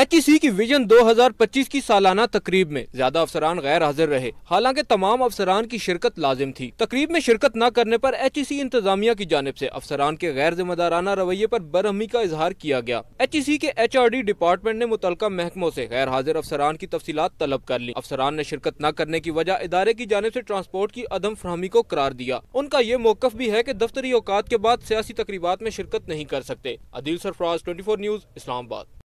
H E सी की vision 2025 की सालाना तकरीब में ज्यादा अफसरान गैर हाजिर रहे हालांकि तमाम अफसरान की शिरकत लाजिम थी तकरीब में शिरकत न करने पर सी इंतजामिया की जानब ऐसी अफसरान के गैर जिम्मेदाराना रवैये पर बरहमी का इजहार किया गया एच ई सी के एच आर डी डिपार्टमेंट ने मुतल महकमों ऐसी गैर हाजिर अफसरान की तफसीत तलब कर ली अफसरान ने शिरकत न करने की वजह इदारे की जानब ऐसी ट्रांसपोर्ट की अदम फरहमी को करार दिया उनका ये मौकफ भी है की दफ्तरी औकात के बाद सियासी तकरीबा में शिरकत नहीं कर सकते अदील सरफराज ट्वेंटी न्यूज इस्लामाबाद